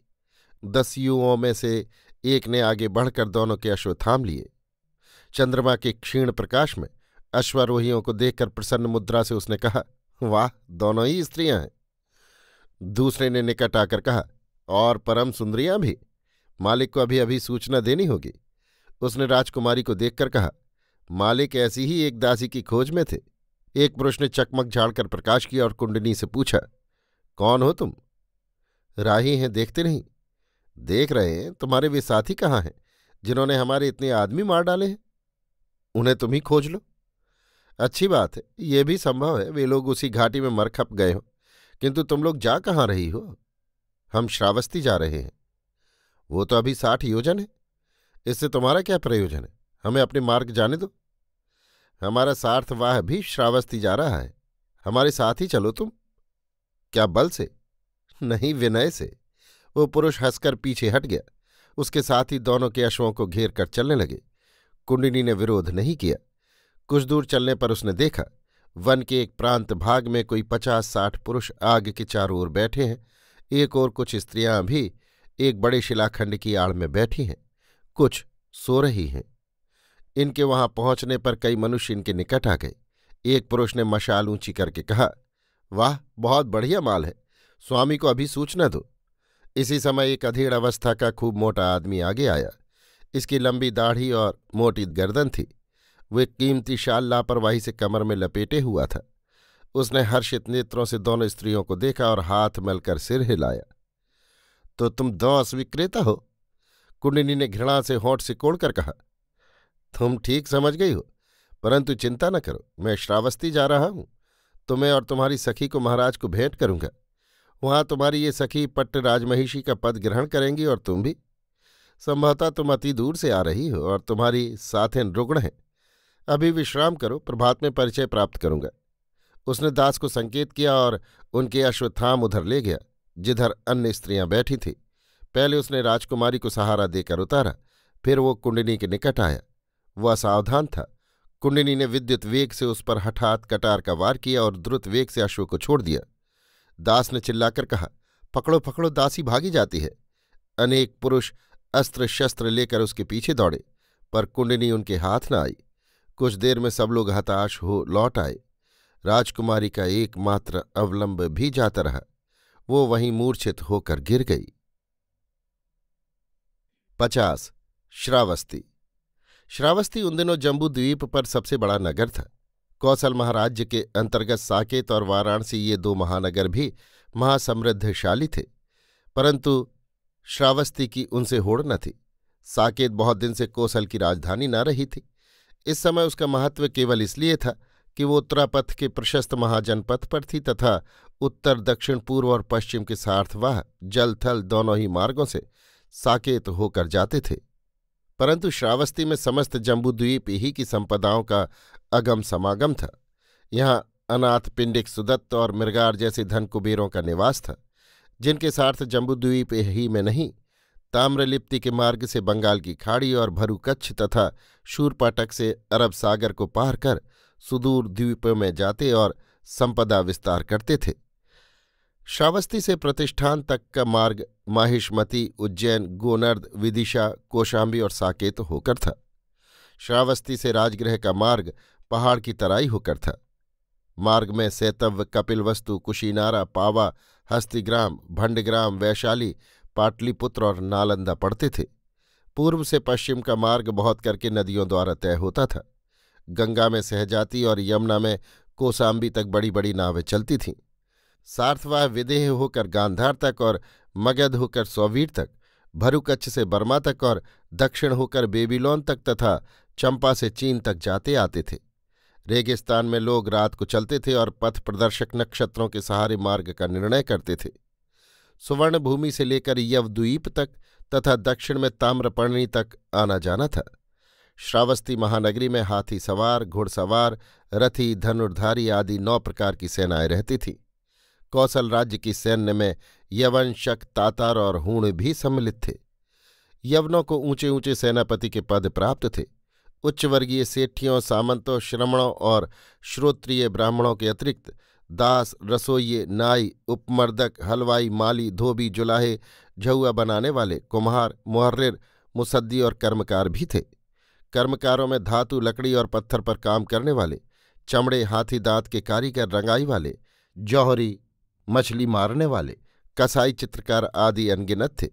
S1: दस युओं में से एक ने आगे बढ़कर दोनों के अश्व थाम लिए चंद्रमा के क्षीण प्रकाश में अश्वारोहियों को देखकर प्रसन्न मुद्रा से उसने कहा वाह दोनों ही स्त्रियां हैं दूसरे ने निकट आकर कहा और परम सुंदरियां भी मालिक को अभी अभी सूचना देनी होगी उसने राजकुमारी को देखकर कहा मालिक ऐसी ही एक दासी की खोज में थे एक पुरुष ने चकमक झाड़कर प्रकाश किया और कुंडनी से पूछा कौन हो तुम राही हैं देखते नहीं देख रहे हैं तुम्हारे वे साथी कहाँ हैं जिन्होंने हमारे इतने आदमी मार डाले हैं उन्हें तुम ही खोज लो अच्छी बात है ये भी संभव है वे लोग उसी घाटी में मरखप गए हों किंतु तुम लोग जा कहाँ रही हो हम श्रावस्ती जा रहे हैं वो तो अभी साठ योजन है इससे तुम्हारा क्या प्रयोजन है हमें अपने मार्ग जाने दो हमारा सार्थवाह भी श्रावस्ती जा रहा है हमारे साथ ही चलो तुम क्या बल से नहीं विनय से वो पुरुष हंसकर पीछे हट गया उसके साथ ही दोनों के अश्वों को घेर कर चलने लगे कुंडिनी ने विरोध नहीं किया कुछ दूर चलने पर उसने देखा वन के एक प्रांत भाग में कोई पचास साठ पुरुष आग के चारों ओर बैठे हैं एक और कुछ स्त्रियां भी एक बड़े शिलाखंड की आड़ में बैठी हैं कुछ सो रही हैं इनके वहां पहुंचने पर कई मनुष्य इनके निकट आ गए एक पुरुष ने मशाल ऊंची करके कहा वाह बहुत बढ़िया माल है स्वामी को अभी सूचना दो इसी समय एक अधेड़ अवस्था का खूब मोटा आदमी आगे आया इसकी लंबी दाढ़ी और मोटी गर्दन थी वे कीमती शाल लापरवाही से कमर में लपेटे हुआ था उसने हर्षित नेत्रों से दोनों स्त्रियों को देखा और हाथ मलकर सिर हिलाया तो तुम दौस विक्रेता हो कुंडिनी ने घृणा से होठ से कोड़कर कहा तुम ठीक समझ गई हो परंतु चिंता न करो मैं श्रावस्ती जा रहा हूं तुम्हें और तुम्हारी सखी को महाराज को भेंट करूंगा वहां तुम्हारी ये सखी पट्ट राजमहिषी का पद ग्रहण करेंगी और तुम भी संभवतः तुम अति दूर से आ रही हो और तुम्हारी साथे रुग्ण हैं अभी विश्राम करो प्रभात में परिचय प्राप्त करूंगा उसने दास को संकेत किया और उनके अश्वत्थाम उधर ले गया जिधर अन्य स्त्रियां बैठी थीं पहले उसने राजकुमारी को सहारा देकर उतारा फिर वो कुंडिनी के निकट आया वह असावधान था कुंडिनी ने विद्युत वेग से उस पर हठात कटार का वार किया और द्रुत वेग से अश्व को छोड़ दिया दास ने चिल्लाकर कहा पकड़ो पकड़ो दासी भागी जाती है अनेक पुरुष अस्त्र शस्त्र लेकर उसके पीछे दौड़े पर कुंडिनी उनके हाथ न आई कुछ देर में सब लोग हताश हो लौट आए राजकुमारी का एकमात्र अवलंब भी जाता रहा वो वहीं मूर्छित होकर गिर गई पचास श्रावस्ती श्रावस्ती उन दिनों जम्बूद्वीप पर सबसे बड़ा नगर था कौशल महाराज्य के अंतर्गत साकेत और वाराणसी ये दो महानगर भी महासमृद्धशाली थे परंतु श्रावस्ती की उनसे होड़ न थी साकेत बहुत दिन से कौशल की राजधानी न रही थी इस समय उसका महत्व केवल इसलिए था कि वो उत्तरापथ के प्रशस्त महाजनपथ पर थी तथा उत्तर दक्षिण पूर्व और पश्चिम के सार्थवाह जल थल दोनों ही मार्गों से साकेत होकर जाते थे परंतु श्रावस्ती में समस्त जम्बूद्वीप ही की संपदाओं का अगम समागम था यहाँ अनाथ पिंडिक सुदत्त और मृगार जैसे धन कुबेरों का निवास था जिनके सार्थ जम्बूद्वीप ही में नहीं ताम्रलिप्ति के मार्ग से बंगाल की खाड़ी और भरूकच्छ तथा शूरपाटक से अरब सागर को पार कर सुदूर द्वीपों में जाते और संपदा विस्तार करते थे श्रावस्ती से प्रतिष्ठान तक का मार्ग माहिष्मती उज्जैन गोनर्द विदिशा कोशाम्बी और साकेत होकर था श्रावस्ती से राजगृह का मार्ग पहाड़ की तराई होकर था मार्ग में सैतव्य कपिलवस्तु कुशीनारा पावा हस्तिग्राम भंडग्राम वैशाली पाटलिपुत्र और नालंदा पड़ते थे पूर्व से पश्चिम का मार्ग बहुत करके नदियों द्वारा तय होता था गंगा में सहजाती और यमुना में कोसाम्बी तक बड़ी बड़ी नावें चलती थीं सार्थवाह विदेह होकर गांधार तक और मगध होकर सौवीर तक भरुकच्छ से बर्मा तक और दक्षिण होकर बेबीलोन तक तथा चंपा से चीन तक जाते आते थे रेगिस्तान में लोग रात को चलते थे और पथ प्रदर्शक नक्षत्रों के सहारे मार्ग का निर्णय करते थे सुवर्ण भूमि से लेकर यवद्वीप तक तथा दक्षिण में ताम्रपर्णी तक आना जाना था श्रावस्ती महानगरी में हाथी सवार घुड़सवार रथी धनुर्धारी आदि नौ प्रकार की सेनाएं रहती थीं कौशल राज्य की सैन्य में यवन शक तातार और हूण भी सम्मिलित थे यवनों को ऊंचे ऊंचे सेनापति के पद प्राप्त थे उच्चवर्गीय सेठियों सामंतों श्रमणों और श्रोत्रिय ब्राह्मणों के अतिरिक्त दास रसोइये नाई उपमर्दक हलवाई माली धोबी जुलाहे झुआ बनाने वाले कुम्हार मुहर्र मुसद्दी और कर्मकार भी थे कर्मकारों में धातु लकड़ी और पत्थर पर काम करने वाले चमड़े हाथी दांत के कारीगर रंगाई वाले जौहरी मछली मारने वाले कसाई चित्रकार आदि अनगिनत थे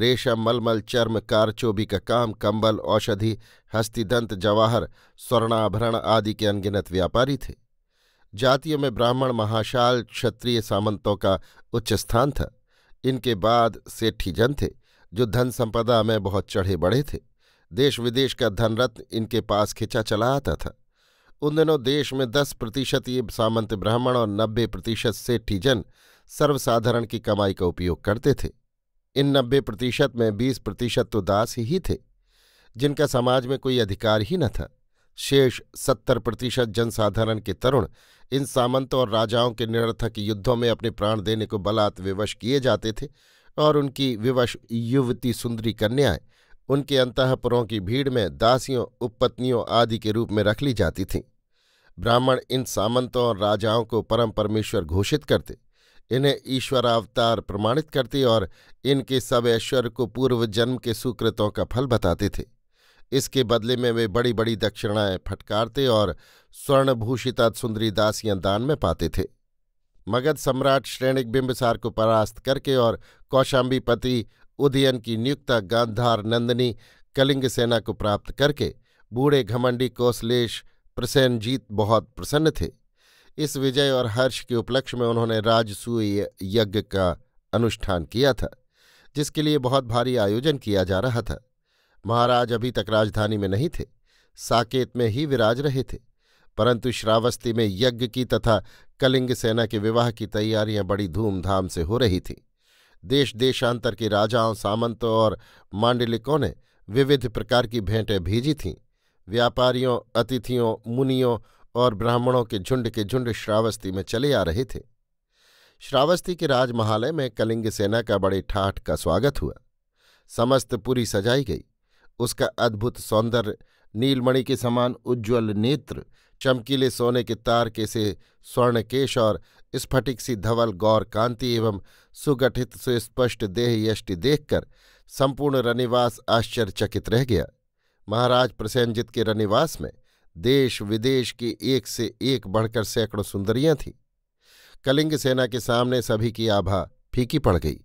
S1: रेशम मलमल चर्म कारचोबी का काम कंबल औषधि हस्तिदंत जवाहर स्वर्णाभरण आदि के अनगिनत व्यापारी थे जातियों में ब्राह्मण महाशाल क्षत्रिय सामंतों का उच्च स्थान था इनके बाद सेठी जन थे जो धन संपदा में बहुत चढ़े बढ़े थे देश विदेश का धनरत्न इनके पास खिंचा चला आता था उन दिनों देश में दस प्रतिशत ये सामंत ब्राह्मण और नब्बे प्रतिशत सेठी जन सर्वसाधारण की कमाई का उपयोग करते थे इन नब्बे प्रतिशत में बीस प्रतिशत तो दास ही थे जिनका समाज में कोई अधिकार ही न था शेष सत्तर प्रतिशत जनसाधारण के तरुण इन सामंतों और राजाओं के निरर्थक युद्धों में अपने प्राण देने को बलात् विवश किए जाते थे और उनकी विवश युवती सुंदरी कन्याएं उनके अंतपुरों की भीड़ में दासियों उपपत्नियों आदि के रूप में रख ली जाती थीं ब्राह्मण इन सामंतों और राजाओं को परम परमेश्वर घोषित करते इन्हें ईश्वरावतार प्रमाणित करते और इनके सब ऐश्वर्य को पूर्व जन्म के सुकृतों का फल बताते थे इसके बदले में वे बड़ी बड़ी दक्षिणाएं फटकारते और स्वर्णभूषिता सुंदरी दासियां दान में पाते थे मगध सम्राट श्रेणिक बिंबसार को परास्त करके और कौशाम्बीपति उदयन की नियुक्ता गांधार नंदिनी कलिंग सेना को प्राप्त करके बूढ़े घमंडी कौशलेश प्रसेनजीत बहुत प्रसन्न थे इस विजय और हर्ष के उपलक्ष्य में उन्होंने राजसूय यज्ञ का अनुष्ठान किया था जिसके लिए बहुत भारी आयोजन किया जा रहा था महाराज अभी तक राजधानी में नहीं थे साकेत में ही विराज रहे थे परंतु श्रावस्ती में यज्ञ की तथा कलिंग सेना के विवाह की तैयारियां बड़ी धूमधाम से हो रही थीं देश देशांतर के राजाओं सामंतों और मांडलिकों ने विविध प्रकार की भेंटें भेजी थीं व्यापारियों अतिथियों मुनियों और ब्राह्मणों के झुंड के झुंड श्रावस्ती में चले आ रहे थे श्रावस्ती के राजमहालय में कलिंग सेना का बड़े ठाठ का स्वागत हुआ समस्त पूरी सजाई गई उसका अद्भुत सौंदर्य नीलमणि के समान उज्ज्वल नेत्र चमकीले सोने के तार के से स्वर्णकेश और स्फटिक सी धवल गौर कांति एवं सुगठित सुस्पष्ट देह यष्टि देखकर संपूर्ण रनिवास आश्चर्यचकित रह गया महाराज प्रसेंजित के रनिवास में देश विदेश की एक से एक बढ़कर सैकड़ों सुंदरियां थीं कलिंग सेना के सामने सभी की आभा फीकी पड़ गई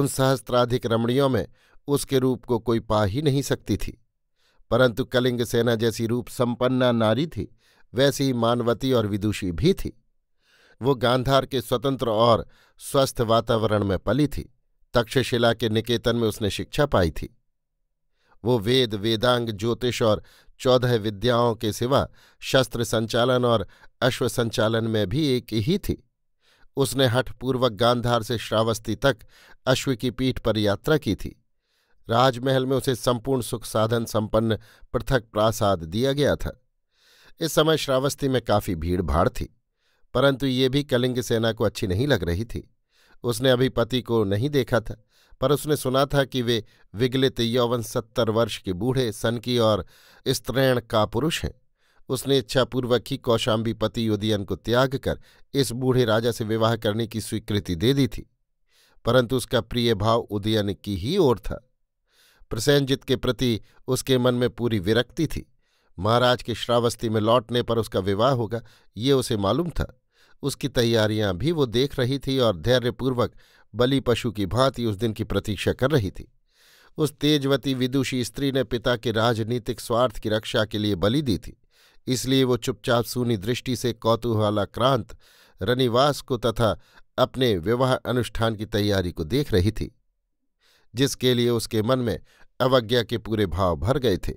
S1: उन सहस्त्राधिक रमणियों में उसके रूप को कोई पा ही नहीं सकती थी परंतु कलिंग सेना जैसी रूप संपन्ना नारी थी वैसी ही मानवती और विदुषी भी थी वो गांधार के स्वतंत्र और स्वस्थ वातावरण में पली थी तक्षशिला के निकेतन में उसने शिक्षा पाई थी वो वेद वेदांग ज्योतिष और चौदह विद्याओं के सिवा शस्त्र संचालन और अश्व संचालन में भी एक ही थी उसने हठपूर्वक गांधार से श्रावस्ती तक अश्व की पीठ पर यात्रा की थी राजमहल में उसे संपूर्ण सुख साधन संपन्न पृथक प्रासाद दिया गया था इस समय श्रावस्ती में काफी भीड़ भाड़ थी परंतु ये भी कलिंग सेना को अच्छी नहीं लग रही थी उसने अभी पति को नहीं देखा था पर उसने सुना था कि वे विगलित यौवन सत्तर वर्ष के बूढ़े सनकी और स्त्रैण का पुरुष हैं उसने इच्छापूर्वक ही कौशाम्बी पति उदयन को त्याग कर इस बूढ़े राजा से विवाह करने की स्वीकृति दे दी थी परंतु उसका प्रिय भाव उदयन की ही ओर था प्रसेंजित के प्रति उसके मन में पूरी विरक्ति थी महाराज के श्रावस्ती में लौटने पर उसका विवाह होगा ये उसे मालूम था उसकी तैयारियां भी वो देख रही थी और धैर्यपूर्वक बलि पशु की भांति उस दिन की प्रतीक्षा कर रही थी उस तेजवती विदुषी स्त्री ने पिता के राजनीतिक स्वार्थ की रक्षा के लिए बलि दी थी इसलिए वो चुपचाप सूनी दृष्टि से कौतूहलाक्रांत रनिवास को तथा अपने विवाह अनुष्ठान की तैयारी को देख रही थी जिसके लिए उसके मन में अवज्ञा के पूरे भाव भर गए थे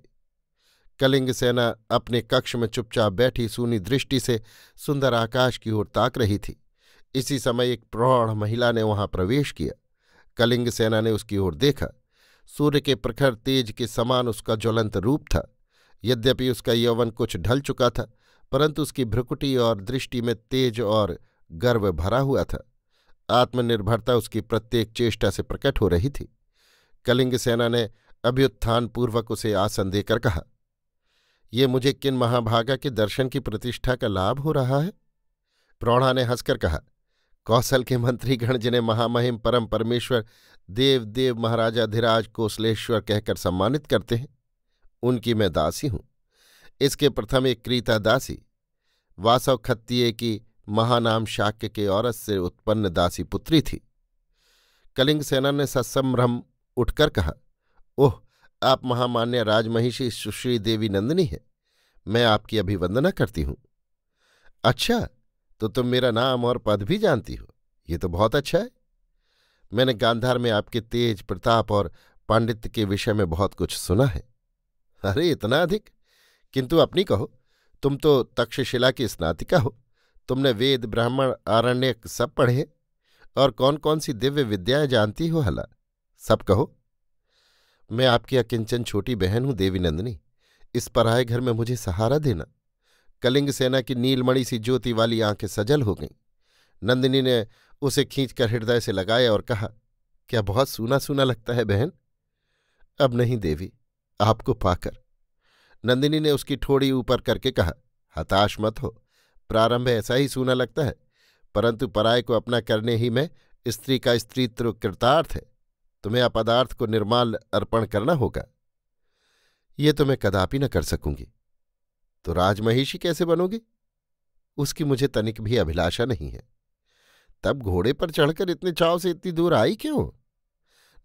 S1: कलिंग सेना अपने कक्ष में चुपचाप बैठी सूनी दृष्टि से सुंदर आकाश की ओर ताक रही थी इसी समय एक प्रौढ़ महिला ने वहां प्रवेश किया कलिंग सेना ने उसकी ओर देखा सूर्य के प्रखर तेज के समान उसका ज्वलंत रूप था यद्यपि उसका यौवन कुछ ढल चुका था परंतु उसकी भ्रुकुटी और दृष्टि में तेज और गर्व भरा हुआ था आत्मनिर्भरता उसकी प्रत्येक चेष्टा से प्रकट हो रही थी कलिंग सेना ने अभ्युत्थानपूर्वक उसे आसन देकर कहा ये मुझे किन महाभागा के दर्शन की प्रतिष्ठा का लाभ हो रहा है प्रौढ़ा ने हंसकर कहा कौशल के मंत्रीगण जिन्हें महामहिम परम परमेश्वर देव देव महाराजाधिराज कोसलेश्वर कहकर सम्मानित करते हैं उनकी मैं दासी हूं इसके प्रथम एक क्रीता दासी वासव खत्तीय की महानाम शाक्य के औरत से उत्पन्न दासी पुत्री थी कलिंग सेना ने ससंभ्रम उठकर कहा ओह आप महामान्य राजमहिषी सुश्री देवी नंदिनी हैं मैं आपकी अभिवंदना करती हूं अच्छा तो तुम मेरा नाम और पद भी जानती हो ये तो बहुत अच्छा है मैंने गांधार में आपके तेज प्रताप और पांडित्य के विषय में बहुत कुछ सुना है अरे इतना अधिक किंतु अपनी कहो तुम तो तक्षशिला की स्नातिका हो तुमने वेद ब्राह्मण आरण्यक सब पढ़े और कौन कौन सी दिव्य विद्याएं जानती हो हला सब कहो मैं आपकी अकिंचन छोटी बहन हूं देवीनंदिनी इस पराये घर में मुझे सहारा देना कलिंग सेना की नीलमणि सी ज्योति वाली आंखें सजल हो गईं नंदिनी ने उसे खींचकर हृदय से लगाया और कहा क्या बहुत सूना सूना लगता है बहन अब नहीं देवी आपको पाकर नंदिनी ने उसकी ठोड़ी ऊपर करके कहा हताश मत हो प्रारंभ ऐसा ही सूना लगता है परंतु पराय को अपना करने ही में स्त्री का स्त्रीत्व कृतार्थ है तुम्हें अपदार्थ को निर्माल अर्पण करना होगा ये तो मैं कदापि न कर सकूंगी तो राजमहिषी कैसे बनोगे उसकी मुझे तनिक भी अभिलाषा नहीं है तब घोड़े पर चढ़कर इतने चाव से इतनी दूर आई क्यों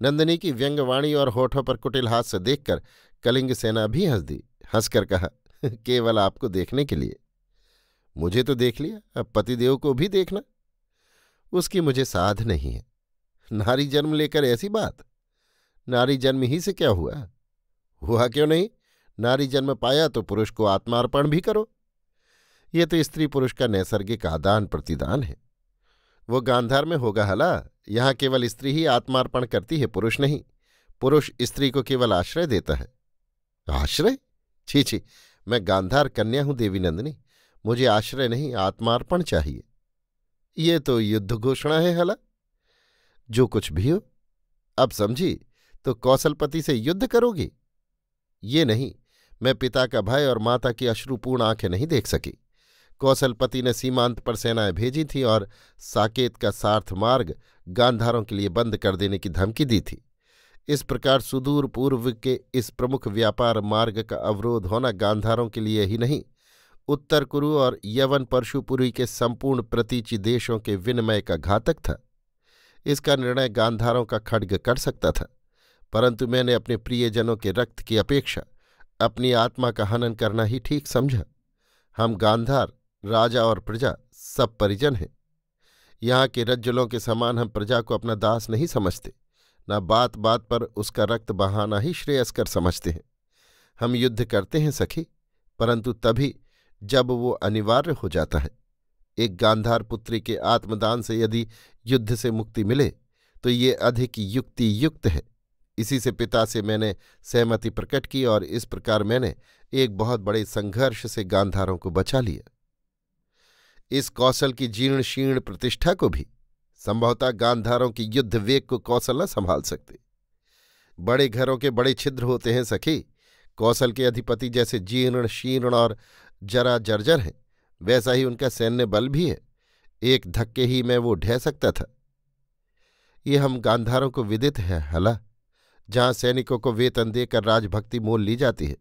S1: नंदिनी की व्यंगवाणी और होठों पर कुटिल हाथ से देखकर कलिंग सेना भी हंस दी हंसकर कहा केवल आपको देखने के लिए मुझे तो देख लिया अब पतिदेव को भी देखना उसकी मुझे साध नहीं है नारी जन्म लेकर ऐसी बात नारी जन्म ही से क्या हुआ हुआ क्यों नहीं नारी जन्म पाया तो पुरुष को आत्मार्पण भी करो ये तो स्त्री पुरुष का नैसर्गिक आदान प्रतिदान है वो गांधार में होगा हला यहां केवल स्त्री ही आत्मार्पण करती है पुरुष नहीं पुरुष स्त्री को केवल आश्रय देता है आश्रय छी छी मैं गांधार कन्या हूं देवी नंदिनी मुझे आश्रय नहीं आत्मार्पण चाहिए ये तो युद्ध घोषणा है हला जो कुछ भी हो अब समझी तो कौशलपति से युद्ध करोगी ये नहीं मैं पिता का भय और माता की अश्रुपूर्ण आंखें नहीं देख सकी कौशलपति ने सीमांत पर सेनाएं भेजी थीं और साकेत का सार्थ मार्ग गांधारों के लिए बंद कर देने की धमकी दी थी इस प्रकार सुदूर पूर्व के इस प्रमुख व्यापार मार्ग का अवरोध होना गांधारों के लिए ही नहीं उत्तर कुरु और यवन परशुपुरी के संपूर्ण प्रतीचि देशों के विनिमय का घातक था इसका निर्णय गांधारों का खड्ग कर सकता था परंतु मैंने अपने प्रियजनों के रक्त की अपेक्षा अपनी आत्मा का हनन करना ही ठीक समझा हम गांधार राजा और प्रजा सब परिजन हैं यहाँ के रज्जुलों के समान हम प्रजा को अपना दास नहीं समझते न बात बात पर उसका रक्त बहाना ही श्रेयस्कर समझते हैं हम युद्ध करते हैं सखी परंतु तभी जब वो अनिवार्य हो जाता है एक गांधार पुत्री के आत्मदान से यदि युद्ध से मुक्ति मिले तो ये अधिक युक्ति युक्त है इसी से पिता से मैंने सहमति प्रकट की और इस प्रकार मैंने एक बहुत बड़े संघर्ष से गांधारों को बचा लिया इस कौशल की जीर्ण शीर्ण प्रतिष्ठा को भी संभवतः गांधारों की युद्ध वेग को कौशल न संभाल सकते बड़े घरों के बड़े छिद्र होते हैं सखी कौशल के अधिपति जैसे जीर्ण शीर्ण और जरा जर्जर हैं वैसा ही उनका सैन्य बल भी है एक धक्के ही में वो ढह सकता था ये हम गांधारों को विदित है हला जहाँ सैनिकों को वेतन देकर राजभक्ति मोल ली जाती है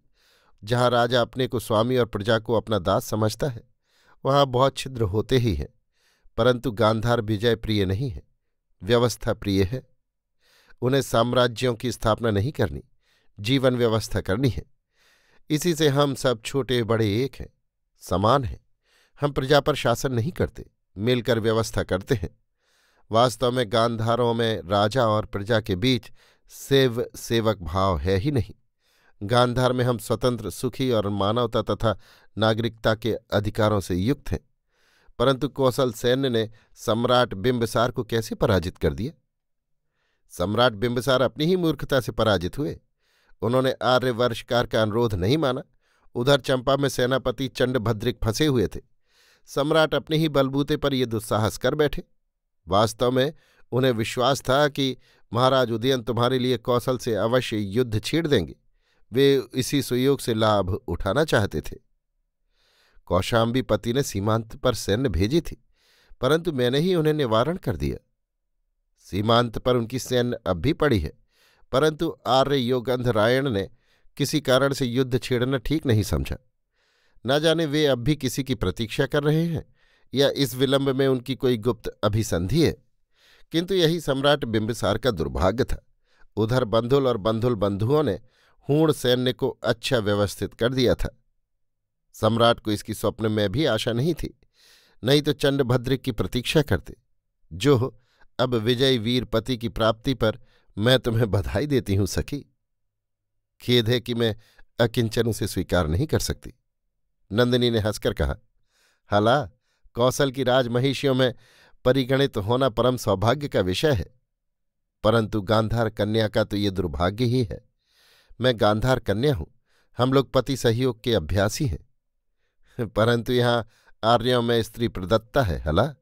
S1: जहाँ राजा अपने को स्वामी और प्रजा को अपना दास समझता है वहाँ बहुत छिद्र होते ही हैं परंतु गांधार विजय प्रिय नहीं है व्यवस्था प्रिय है उन्हें साम्राज्यों की स्थापना नहीं करनी जीवन व्यवस्था करनी है इसी से हम सब छोटे बड़े एक हैं समान हैं हम प्रजा पर शासन नहीं करते मिलकर व्यवस्था करते हैं वास्तव में गांधारों में राजा और प्रजा के बीच सेव सेवक भाव है ही नहीं गांधार में हम स्वतंत्र सुखी और मानवता तथा नागरिकता के अधिकारों से युक्त हैं परंतु कौशल सैन्य ने सम्राट बिंबसार को कैसे पराजित कर दिया सम्राट बिंबसार अपनी ही मूर्खता से पराजित हुए उन्होंने आर्यवर्षकार का अनुरोध नहीं माना उधर चंपा में सेनापति चंडभद्रिक फंसे हुए थे सम्राट अपने ही बलबूते पर ये दुस्साहस कर बैठे वास्तव में उन्हें विश्वास था कि महाराज उदयन तुम्हारे लिए कौशल से अवश्य युद्ध छेड़ देंगे वे इसी सुयोग से लाभ उठाना चाहते थे कौशाम्बी पति ने सीमांत पर सैन्य भेजी थी परंतु मैंने ही उन्हें निवारण कर दिया सीमांत पर उनकी सैन्य अब भी पड़ी है परंतु आर्य योगंधरायण ने किसी कारण से युद्ध छेड़ना ठीक नहीं समझा न जाने वे अब भी किसी की प्रतीक्षा कर रहे हैं या इस विलंब में उनकी कोई गुप्त अभिसंधि है किंतु यही सम्राट बिंबिसार का दुर्भाग्य था उधर बंधुल और बंधुल बंधुओं ने हूण सैन्य को अच्छा व्यवस्थित कर दिया था सम्राट को इसकी स्वप्न में भी आशा नहीं थी नहीं तो चंडभद्र की प्रतीक्षा करते जो अब विजय वीर पति की प्राप्ति पर मैं तुम्हें बधाई देती हूं सखी खेद है कि मैं अकिंचन उसे स्वीकार नहीं कर सकती नंदिनी ने हंसकर कहा हला कौशल की राजमहिषियों में परिगणित होना परम सौभाग्य का विषय है परंतु गांधार कन्या का तो ये दुर्भाग्य ही है मैं गांधार कन्या हूं हम लोग पति सहयोग के अभ्यासी हैं परंतु यहां आर्यों में स्त्री प्रदत्ता है हला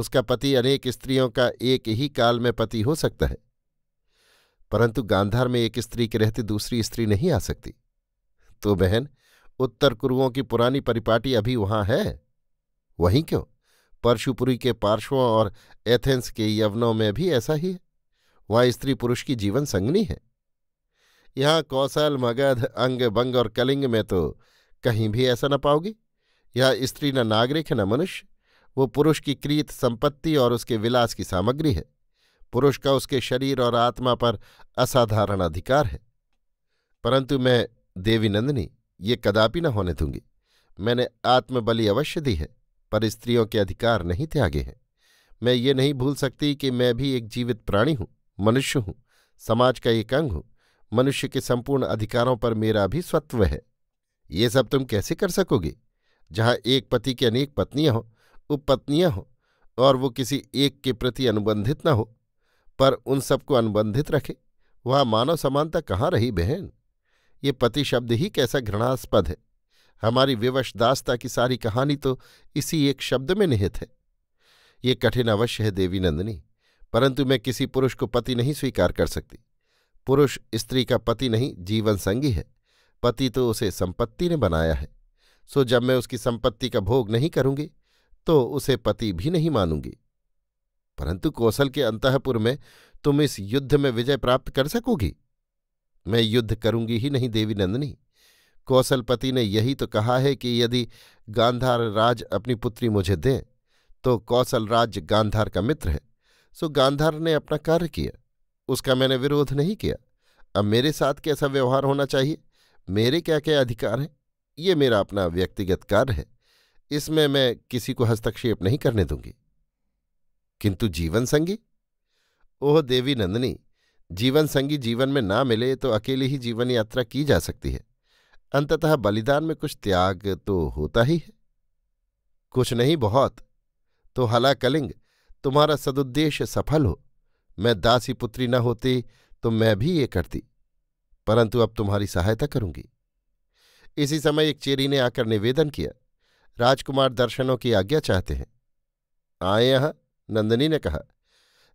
S1: उसका पति अनेक स्त्रियों का एक ही काल में पति हो सकता है परंतु गांधार में एक स्त्री के रहते दूसरी स्त्री नहीं आ सकती तो बहन उत्तर कुरुओं की पुरानी परिपाटी अभी वहां है वहीं क्यों परशुपुरी के पार्श्वों और एथेंस के यवनों में भी ऐसा ही है वहां स्त्री पुरुष की जीवन संगनी है यहाँ कौशल मगध अंग बंग और कलिंग में तो कहीं भी ऐसा न पाओगी यह स्त्री न नागरिक है न मनुष्य वो पुरुष की कृत संपत्ति और उसके विलास की सामग्री है पुरुष का उसके शरीर और आत्मा पर असाधारण अधिकार है परंतु मैं देवीनंदिनी ये कदापि न होने दूंगी मैंने आत्मबलि अवश्य दी है पर स्त्रियों के अधिकार नहीं त्यागे हैं मैं ये नहीं भूल सकती कि मैं भी एक जीवित प्राणी हूँ मनुष्य हूँ समाज का एक अंग हूँ मनुष्य के संपूर्ण अधिकारों पर मेरा भी स्वत्व है ये सब तुम कैसे कर सकोगे जहाँ एक पति की अनेक पत्नियां हों उपपत्नियां हों और वो किसी एक के प्रति अनुबंधित न हो पर उन सबको अनुबंधित रखे वह मानव समानता कहाँ रही बहन ये पति शब्द ही कैसा घृणास्पद है हमारी विवश दास्ता की सारी कहानी तो इसी एक शब्द में निहित है ये कठिन अवश्य है देवी नंदिनी परंतु मैं किसी पुरुष को पति नहीं स्वीकार कर सकती पुरुष स्त्री का पति नहीं जीवन संगी है पति तो उसे संपत्ति ने बनाया है सो जब मैं उसकी संपत्ति का भोग नहीं करूंगी तो उसे पति भी नहीं मानूंगी परंतु कौशल के अंतपुर में तुम इस युद्ध में विजय प्राप्त कर सकोगी मैं युद्ध करूंगी ही नहीं देवी नंदनी कौशलपति ने यही तो कहा है कि यदि गांधार राज अपनी पुत्री मुझे दें तो कौशल राज गांधार का मित्र है सो गांधार ने अपना कार्य किया उसका मैंने विरोध नहीं किया अब मेरे साथ कैसा व्यवहार होना चाहिए मेरे क्या क्या अधिकार हैं ये मेरा अपना व्यक्तिगत कार्य है इसमें मैं किसी को हस्तक्षेप नहीं करने दूंगी किंतु जीवन संगी ओह देवी नंदनी जीवन संगी जीवन में ना मिले तो अकेले ही जीवन यात्रा की जा सकती है अंततः बलिदान में कुछ त्याग तो होता ही है कुछ नहीं बहुत तो हला कलिंग तुम्हारा सदुद्देश्य सफल हो मैं दासी पुत्री न होती तो मैं भी ये करती परंतु अब तुम्हारी सहायता करूंगी इसी समय एक चेरी ने आकर निवेदन किया राजकुमार दर्शनों की आज्ञा चाहते हैं आए यहां नंदनी ने कहा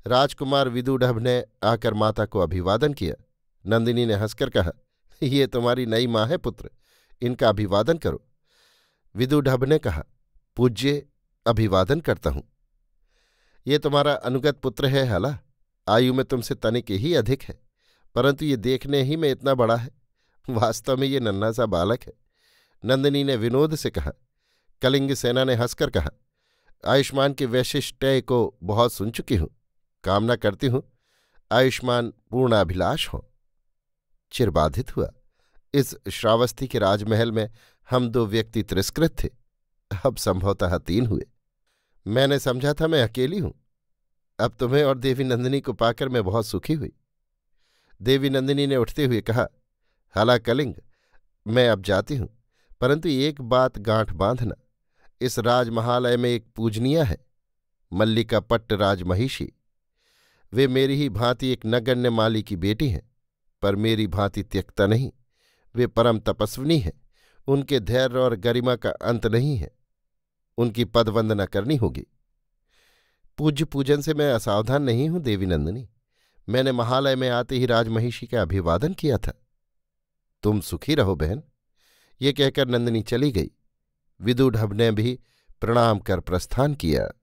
S1: राजकुमार विदुडभ ने आकर माता को अभिवादन किया नंदिनी ने हंसकर कहा ये तुम्हारी नई माँ है पुत्र इनका अभिवादन करो विदुडभ ने कहा पूज्य अभिवादन करता हूं ये तुम्हारा अनुगत पुत्र है हला आयु में तुमसे तनिक ही अधिक है परंतु ये देखने ही में इतना बड़ा है वास्तव में ये नन्ना सा बालक है नंदिनी ने विनोद से कहा कलिंग सेना ने हंसकर कहा आयुष्मान के वैशिष्ट्य को बहुत सुन चुकी हूं कामना करती हूं आयुष्मान पूर्णाभिलाष हों चिर बाधित हुआ इस श्रावस्ती के राजमहल में हम दो व्यक्ति तिरस्कृत थे अब संभवतः तीन हुए मैंने समझा था मैं अकेली हूं अब तुम्हें और देवी नंदिनी को पाकर मैं बहुत सुखी हुई देवी नंदिनी ने उठते हुए कहा हला कलिंग मैं अब जाती हूं परंतु एक बात गांठ बांधना इस राजमहालय में एक पूजनीय है मल्लिका पट्ट राजमहिषी वे मेरी ही भांति एक नगण्य माली की बेटी हैं पर मेरी भांति त्यक्ता नहीं वे परम तपस्विनी हैं उनके धैर्य और गरिमा का अंत नहीं है उनकी पदवंदना करनी होगी पूज्य पूजन से मैं असावधान नहीं हूं देवी नंदिनी मैंने महालय में आते ही राजमहिषी का अभिवादन किया था तुम सुखी रहो बहन ये कहकर नंदिनी चली गई विदुढ़ भी प्रणाम कर प्रस्थान किया